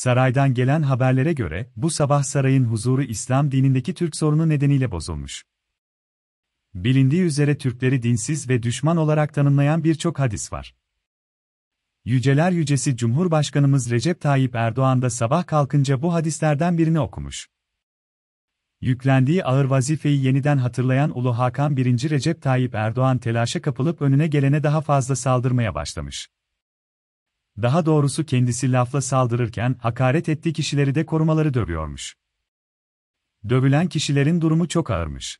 Saraydan gelen haberlere göre, bu sabah sarayın huzuru İslam dinindeki Türk sorunu nedeniyle bozulmuş. Bilindiği üzere Türkleri dinsiz ve düşman olarak tanımlayan birçok hadis var. Yüceler Yücesi Cumhurbaşkanımız Recep Tayyip Erdoğan da sabah kalkınca bu hadislerden birini okumuş. Yüklendiği ağır vazifeyi yeniden hatırlayan Ulu Hakan 1. Recep Tayyip Erdoğan telaşa kapılıp önüne gelene daha fazla saldırmaya başlamış. Daha doğrusu kendisi lafla saldırırken hakaret ettiği kişileri de korumaları dövüyormuş. Dövülen kişilerin durumu çok ağırmış.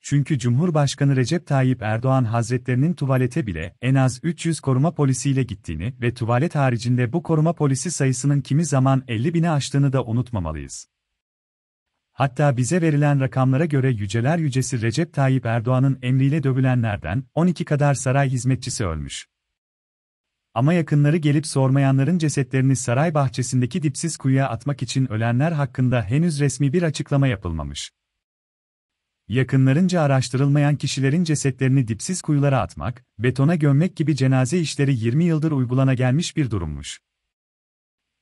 Çünkü Cumhurbaşkanı Recep Tayyip Erdoğan Hazretlerinin tuvalete bile en az 300 koruma polisiyle gittiğini ve tuvalet haricinde bu koruma polisi sayısının kimi zaman 50 bine aştığını da unutmamalıyız. Hatta bize verilen rakamlara göre Yüceler Yücesi Recep Tayyip Erdoğan'ın emriyle dövülenlerden 12 kadar saray hizmetçisi ölmüş. Ama yakınları gelip sormayanların cesetlerini saray bahçesindeki dipsiz kuyuya atmak için ölenler hakkında henüz resmi bir açıklama yapılmamış. Yakınlarınca araştırılmayan kişilerin cesetlerini dipsiz kuyulara atmak, betona gömmek gibi cenaze işleri 20 yıldır uygulana gelmiş bir durummuş.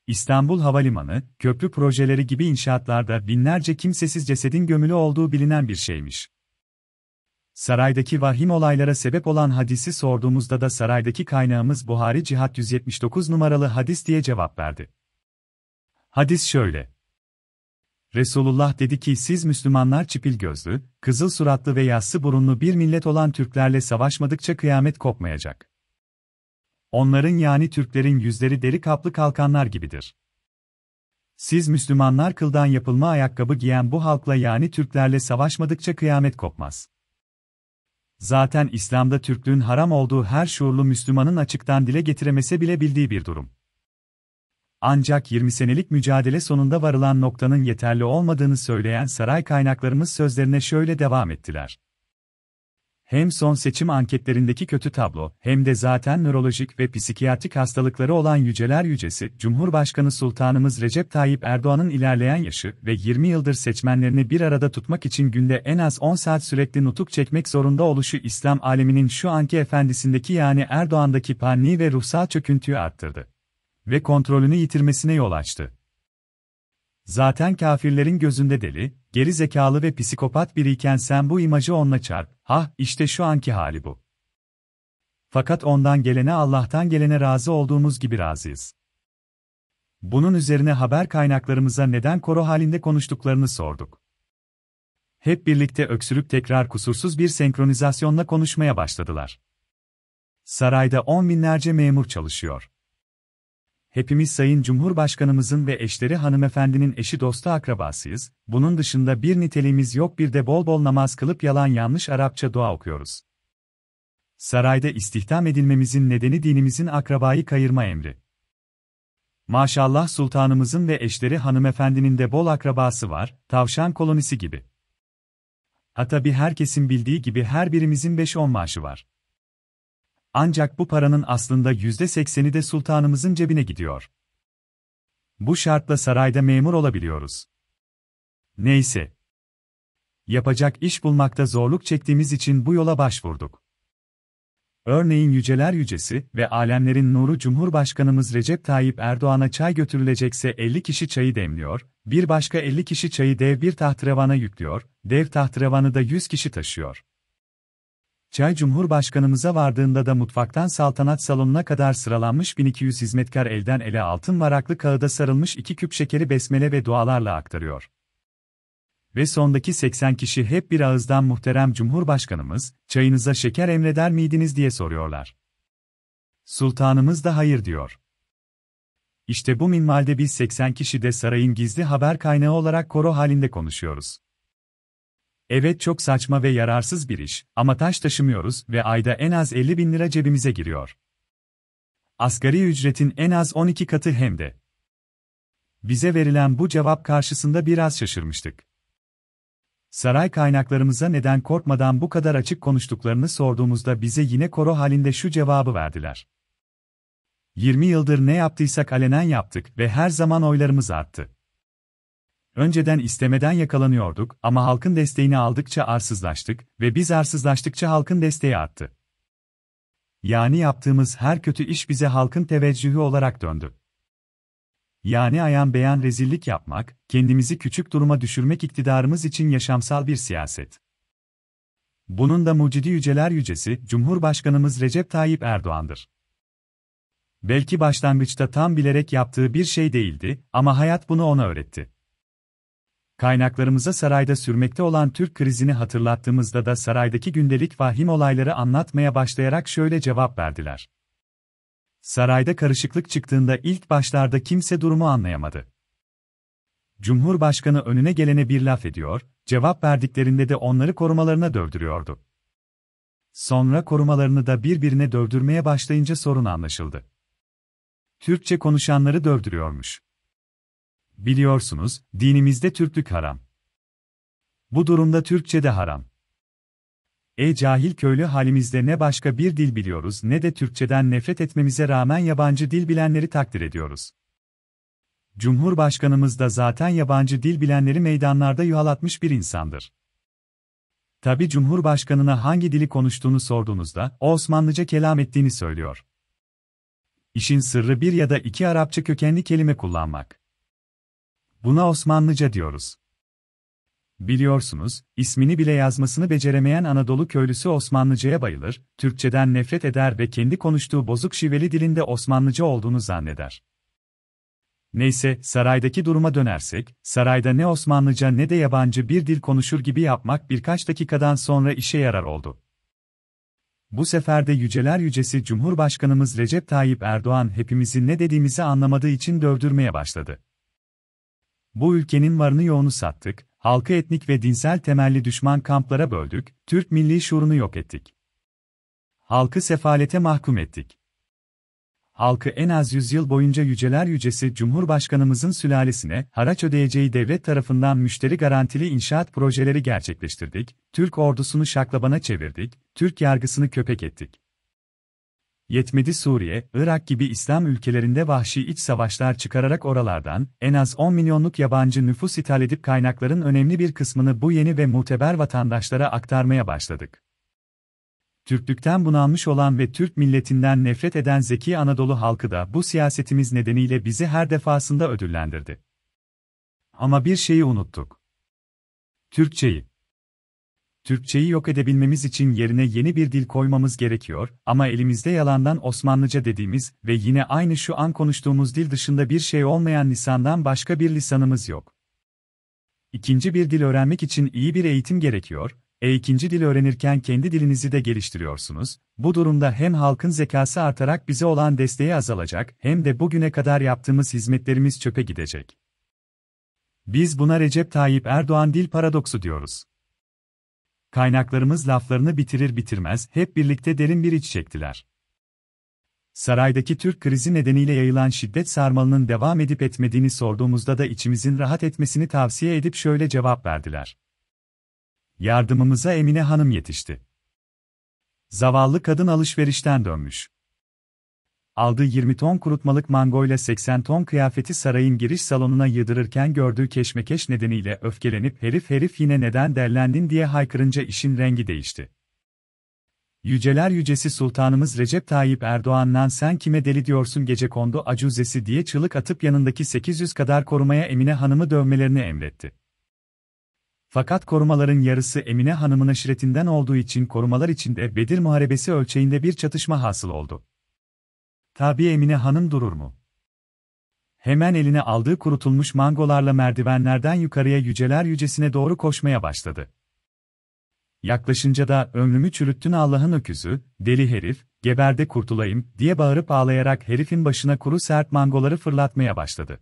İstanbul Havalimanı, köprü projeleri gibi inşaatlarda binlerce kimsesiz cesedin gömülü olduğu bilinen bir şeymiş. Saraydaki vahim olaylara sebep olan hadisi sorduğumuzda da saraydaki kaynağımız Buhari Cihat 179 numaralı hadis diye cevap verdi. Hadis şöyle. Resulullah dedi ki siz Müslümanlar çipil gözlü, kızıl suratlı ve yassı burunlu bir millet olan Türklerle savaşmadıkça kıyamet kopmayacak. Onların yani Türklerin yüzleri deri kaplı kalkanlar gibidir. Siz Müslümanlar kıldan yapılma ayakkabı giyen bu halkla yani Türklerle savaşmadıkça kıyamet kopmaz. Zaten İslam'da Türklüğün haram olduğu her şuurlu Müslümanın açıktan dile getiremese bile bildiği bir durum. Ancak 20 senelik mücadele sonunda varılan noktanın yeterli olmadığını söyleyen saray kaynaklarımız sözlerine şöyle devam ettiler. Hem son seçim anketlerindeki kötü tablo, hem de zaten nörolojik ve psikiyatrik hastalıkları olan Yüceler Yücesi, Cumhurbaşkanı Sultanımız Recep Tayyip Erdoğan'ın ilerleyen yaşı ve 20 yıldır seçmenlerini bir arada tutmak için günde en az 10 saat sürekli nutuk çekmek zorunda oluşu İslam aleminin şu anki efendisindeki yani Erdoğan'daki panni ve ruhsal çöküntüyü arttırdı. Ve kontrolünü yitirmesine yol açtı. Zaten kafirlerin gözünde deli, geri zekalı ve psikopat biriyken sen bu imajı onunla çarp, ha, işte şu anki hali bu. Fakat ondan gelene Allah'tan gelene razı olduğumuz gibi razıyız. Bunun üzerine haber kaynaklarımıza neden koro halinde konuştuklarını sorduk. Hep birlikte öksürüp tekrar kusursuz bir senkronizasyonla konuşmaya başladılar. Sarayda on binlerce memur çalışıyor hepimiz Sayın Cumhurbaşkanımızın ve eşleri hanımefendinin eşi dostu akrabasıyız, bunun dışında bir niteliğimiz yok bir de bol bol namaz kılıp yalan yanlış Arapça dua okuyoruz. Sarayda istihdam edilmemizin nedeni dinimizin akrabayı kayırma emri. Maşallah sultanımızın ve eşleri hanımefendinin de bol akrabası var, tavşan kolonisi gibi. Ha tabi herkesin bildiği gibi her birimizin 5-10 maaşı var. Ancak bu paranın aslında %80'i de sultanımızın cebine gidiyor. Bu şartla sarayda memur olabiliyoruz. Neyse. Yapacak iş bulmakta zorluk çektiğimiz için bu yola başvurduk. Örneğin Yüceler Yücesi ve Alemlerin Nuru Cumhurbaşkanımız Recep Tayyip Erdoğan'a çay götürülecekse 50 kişi çayı demliyor, bir başka 50 kişi çayı dev bir tahtravana yüklüyor, dev tahtrevanı da 100 kişi taşıyor. Çay Cumhurbaşkanımıza vardığında da mutfaktan saltanat salonuna kadar sıralanmış 1200 hizmetkar elden ele altın varaklı kağıda sarılmış iki küp şekeri besmele ve dualarla aktarıyor. Ve sondaki 80 kişi hep bir ağızdan muhterem Cumhurbaşkanımız, çayınıza şeker emreder miydiniz diye soruyorlar. Sultanımız da hayır diyor. İşte bu minvalde biz 80 kişi de sarayın gizli haber kaynağı olarak koro halinde konuşuyoruz. Evet çok saçma ve yararsız bir iş ama taş taşımıyoruz ve ayda en az 50 bin lira cebimize giriyor. Asgari ücretin en az 12 katı hem de. Bize verilen bu cevap karşısında biraz şaşırmıştık. Saray kaynaklarımıza neden korkmadan bu kadar açık konuştuklarını sorduğumuzda bize yine koro halinde şu cevabı verdiler. 20 yıldır ne yaptıysak alenen yaptık ve her zaman oylarımız arttı. Önceden istemeden yakalanıyorduk ama halkın desteğini aldıkça arsızlaştık ve biz arsızlaştıkça halkın desteği arttı. Yani yaptığımız her kötü iş bize halkın teveccühü olarak döndü. Yani ayan beyan rezillik yapmak, kendimizi küçük duruma düşürmek iktidarımız için yaşamsal bir siyaset. Bunun da mucidi yüceler yücesi Cumhurbaşkanımız Recep Tayyip Erdoğan'dır. Belki başlangıçta tam bilerek yaptığı bir şey değildi ama hayat bunu ona öğretti. Kaynaklarımıza sarayda sürmekte olan Türk krizini hatırlattığımızda da saraydaki gündelik vahim olayları anlatmaya başlayarak şöyle cevap verdiler. Sarayda karışıklık çıktığında ilk başlarda kimse durumu anlayamadı. Cumhurbaşkanı önüne gelene bir laf ediyor, cevap verdiklerinde de onları korumalarına dövdürüyordu. Sonra korumalarını da birbirine dövdürmeye başlayınca sorun anlaşıldı. Türkçe konuşanları dövdürüyormuş. Biliyorsunuz, dinimizde Türklük haram. Bu durumda Türkçe de haram. E cahil köylü halimizde ne başka bir dil biliyoruz ne de Türkçeden nefret etmemize rağmen yabancı dil bilenleri takdir ediyoruz. Cumhurbaşkanımız da zaten yabancı dil bilenleri meydanlarda yuhalatmış bir insandır. Tabi Cumhurbaşkanına hangi dili konuştuğunu sorduğunuzda Osmanlıca kelam ettiğini söylüyor. İşin sırrı bir ya da iki Arapça kökenli kelime kullanmak. Buna Osmanlıca diyoruz. Biliyorsunuz, ismini bile yazmasını beceremeyen Anadolu köylüsü Osmanlıcaya bayılır, Türkçeden nefret eder ve kendi konuştuğu bozuk şiveli dilinde Osmanlıca olduğunu zanneder. Neyse, saraydaki duruma dönersek, sarayda ne Osmanlıca ne de yabancı bir dil konuşur gibi yapmak birkaç dakikadan sonra işe yarar oldu. Bu sefer de yüceler yücesi Cumhurbaşkanımız Recep Tayyip Erdoğan hepimizin ne dediğimizi anlamadığı için dövdürmeye başladı bu ülkenin varını yoğunu sattık, halkı etnik ve dinsel temelli düşman kamplara böldük, Türk milli şuurunu yok ettik. Halkı sefalete mahkum ettik. Halkı en az 100 yıl boyunca yüceler yücesi Cumhurbaşkanımızın sülalesine haraç ödeyeceği devlet tarafından müşteri garantili inşaat projeleri gerçekleştirdik, Türk ordusunu şaklabana çevirdik, Türk yargısını köpek ettik. Yetmedi Suriye, Irak gibi İslam ülkelerinde vahşi iç savaşlar çıkararak oralardan en az 10 milyonluk yabancı nüfus ithal edip kaynakların önemli bir kısmını bu yeni ve muteber vatandaşlara aktarmaya başladık. Türklükten bunalmış olan ve Türk milletinden nefret eden zeki Anadolu halkı da bu siyasetimiz nedeniyle bizi her defasında ödüllendirdi. Ama bir şeyi unuttuk. Türkçeyi. Türkçeyi yok edebilmemiz için yerine yeni bir dil koymamız gerekiyor ama elimizde yalandan Osmanlıca dediğimiz ve yine aynı şu an konuştuğumuz dil dışında bir şey olmayan lisandan başka bir lisanımız yok. İkinci bir dil öğrenmek için iyi bir eğitim gerekiyor. E ikinci dil öğrenirken kendi dilinizi de geliştiriyorsunuz. Bu durumda hem halkın zekası artarak bize olan desteği azalacak hem de bugüne kadar yaptığımız hizmetlerimiz çöpe gidecek. Biz buna Recep Tayyip Erdoğan dil paradoksu diyoruz. Kaynaklarımız laflarını bitirir bitirmez hep birlikte derin bir iç çektiler. Saraydaki Türk krizi nedeniyle yayılan şiddet sarmalının devam edip etmediğini sorduğumuzda da içimizin rahat etmesini tavsiye edip şöyle cevap verdiler. Yardımımıza Emine Hanım yetişti. Zavallı kadın alışverişten dönmüş aldığı 20 ton kurutmalık mango ile 80 ton kıyafeti sarayın giriş salonuna yığdırırken gördüğü keşmekeş nedeniyle öfkelenip herif herif yine neden derlendin diye haykırınca işin rengi değişti. Yüceler Yücesi Sultanımız Recep Tayyip Erdoğan'dan sen kime deli diyorsun gece kondu acuzesi diye çığlık atıp yanındaki 800 kadar korumaya Emine Hanım'ı dövmelerini emretti. Fakat korumaların yarısı Emine Hanım'ın aşiretinden olduğu için korumalar içinde Bedir Muharebesi ölçeğinde bir çatışma hasıl oldu. Tabi Emine Hanım durur mu? Hemen eline aldığı kurutulmuş mangolarla merdivenlerden yukarıya yüceler yücesine doğru koşmaya başladı. Yaklaşınca da ömrümü çürüttün Allah'ın öküzü, deli herif, geberde kurtulayım diye bağırıp ağlayarak herifin başına kuru sert mangoları fırlatmaya başladı.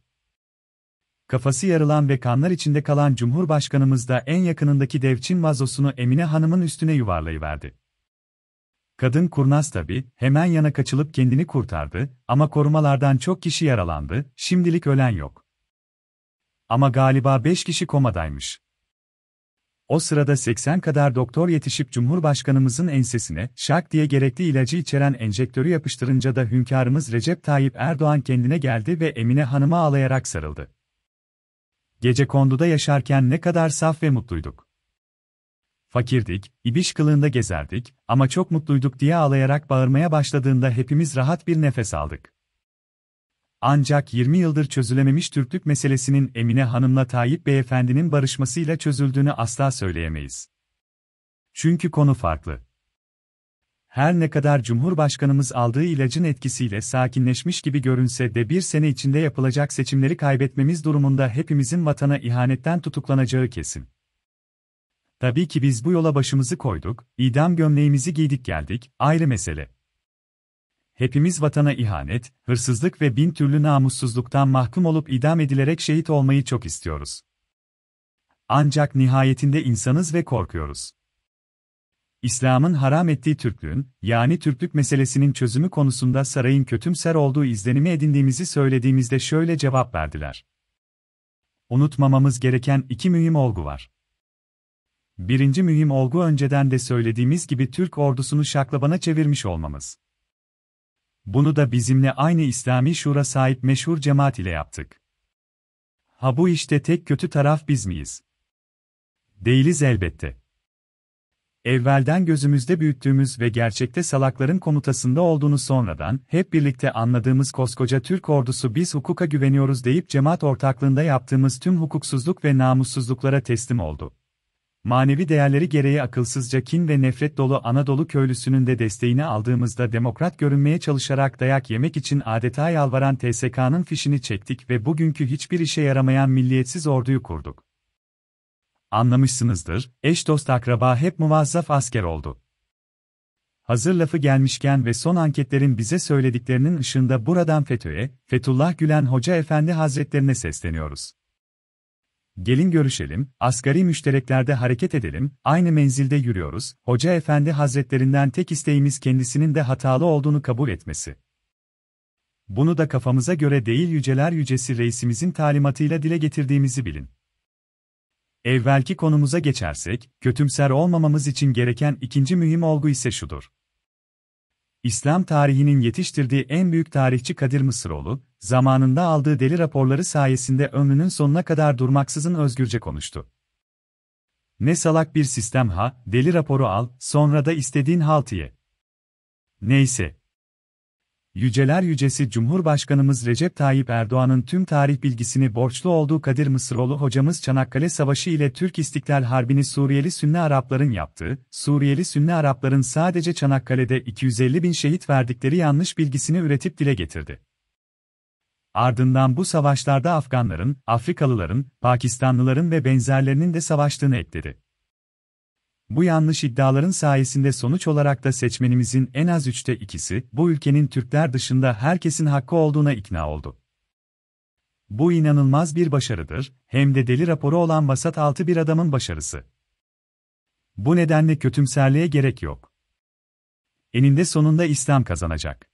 Kafası yarılan ve kanlar içinde kalan Cumhurbaşkanımız da en yakınındaki devçin vazosunu Emine Hanım'ın üstüne yuvarlayıverdi. Kadın kurnaz tabi, hemen yana kaçılıp kendini kurtardı ama korumalardan çok kişi yaralandı, şimdilik ölen yok. Ama galiba 5 kişi komadaymış. O sırada 80 kadar doktor yetişip Cumhurbaşkanımızın ensesine şak diye gerekli ilacı içeren enjektörü yapıştırınca da hünkârımız Recep Tayyip Erdoğan kendine geldi ve Emine Hanım'a ağlayarak sarıldı. Gece konduda yaşarken ne kadar saf ve mutluyduk fakirdik, ibiş kılığında gezerdik ama çok mutluyduk diye ağlayarak bağırmaya başladığında hepimiz rahat bir nefes aldık. Ancak 20 yıldır çözülememiş Türklük meselesinin Emine Hanım'la Tayyip Beyefendi'nin barışmasıyla çözüldüğünü asla söyleyemeyiz. Çünkü konu farklı. Her ne kadar Cumhurbaşkanımız aldığı ilacın etkisiyle sakinleşmiş gibi görünse de bir sene içinde yapılacak seçimleri kaybetmemiz durumunda hepimizin vatana ihanetten tutuklanacağı kesin. Tabii ki biz bu yola başımızı koyduk, idam gömleğimizi giydik geldik, ayrı mesele. Hepimiz vatana ihanet, hırsızlık ve bin türlü namussuzluktan mahkum olup idam edilerek şehit olmayı çok istiyoruz. Ancak nihayetinde insanız ve korkuyoruz. İslam'ın haram ettiği Türklüğün, yani Türklük meselesinin çözümü konusunda sarayın kötümser olduğu izlenimi edindiğimizi söylediğimizde şöyle cevap verdiler. Unutmamamız gereken iki mühim olgu var. Birinci mühim olgu önceden de söylediğimiz gibi Türk ordusunu şaklabana çevirmiş olmamız. Bunu da bizimle aynı İslami Şura sahip meşhur cemaat ile yaptık. Ha bu işte tek kötü taraf biz miyiz? Değiliz elbette. Evvelden gözümüzde büyüttüğümüz ve gerçekte salakların komutasında olduğunu sonradan hep birlikte anladığımız koskoca Türk ordusu biz hukuka güveniyoruz deyip cemaat ortaklığında yaptığımız tüm hukuksuzluk ve namussuzluklara teslim oldu manevi değerleri gereği akılsızca kin ve nefret dolu Anadolu köylüsünün de desteğini aldığımızda demokrat görünmeye çalışarak dayak yemek için adeta yalvaran TSK'nın fişini çektik ve bugünkü hiçbir işe yaramayan milliyetsiz orduyu kurduk. Anlamışsınızdır, eş dost akraba hep muvazzaf asker oldu. Hazır lafı gelmişken ve son anketlerin bize söylediklerinin ışığında buradan FETÖ'ye, Fethullah Gülen Hoca Efendi Hazretlerine sesleniyoruz. Gelin görüşelim, asgari müştereklerde hareket edelim, aynı menzilde yürüyoruz, Hoca Efendi Hazretlerinden tek isteğimiz kendisinin de hatalı olduğunu kabul etmesi. Bunu da kafamıza göre değil yüceler yücesi reisimizin talimatıyla dile getirdiğimizi bilin. Evvelki konumuza geçersek, kötümser olmamamız için gereken ikinci mühim olgu ise şudur. İslam tarihinin yetiştirdiği en büyük tarihçi Kadir Mısıroğlu, zamanında aldığı deli raporları sayesinde ömrünün sonuna kadar durmaksızın özgürce konuştu. Ne salak bir sistem ha, deli raporu al, sonra da istediğin haltı ye. Neyse. Yüceler Yücesi Cumhurbaşkanımız Recep Tayyip Erdoğan'ın tüm tarih bilgisini borçlu olduğu Kadir Mısıroğlu hocamız Çanakkale Savaşı ile Türk İstiklal Harbi'ni Suriyeli Sünni Arapların yaptığı, Suriyeli Sünni Arapların sadece Çanakkale'de 250 bin şehit verdikleri yanlış bilgisini üretip dile getirdi. Ardından bu savaşlarda Afganların, Afrikalıların, Pakistanlıların ve benzerlerinin de savaştığını ekledi. Bu yanlış iddiaların sayesinde sonuç olarak da seçmenimizin en az üçte ikisi, bu ülkenin Türkler dışında herkesin hakkı olduğuna ikna oldu. Bu inanılmaz bir başarıdır, hem de deli raporu olan vasat altı bir adamın başarısı. Bu nedenle kötümserliğe gerek yok. Eninde sonunda İslam kazanacak.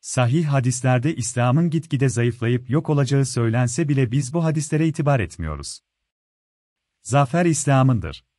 Sahih hadislerde İslam'ın gitgide zayıflayıp yok olacağı söylense bile biz bu hadislere itibar etmiyoruz. Zafer İslam'ındır.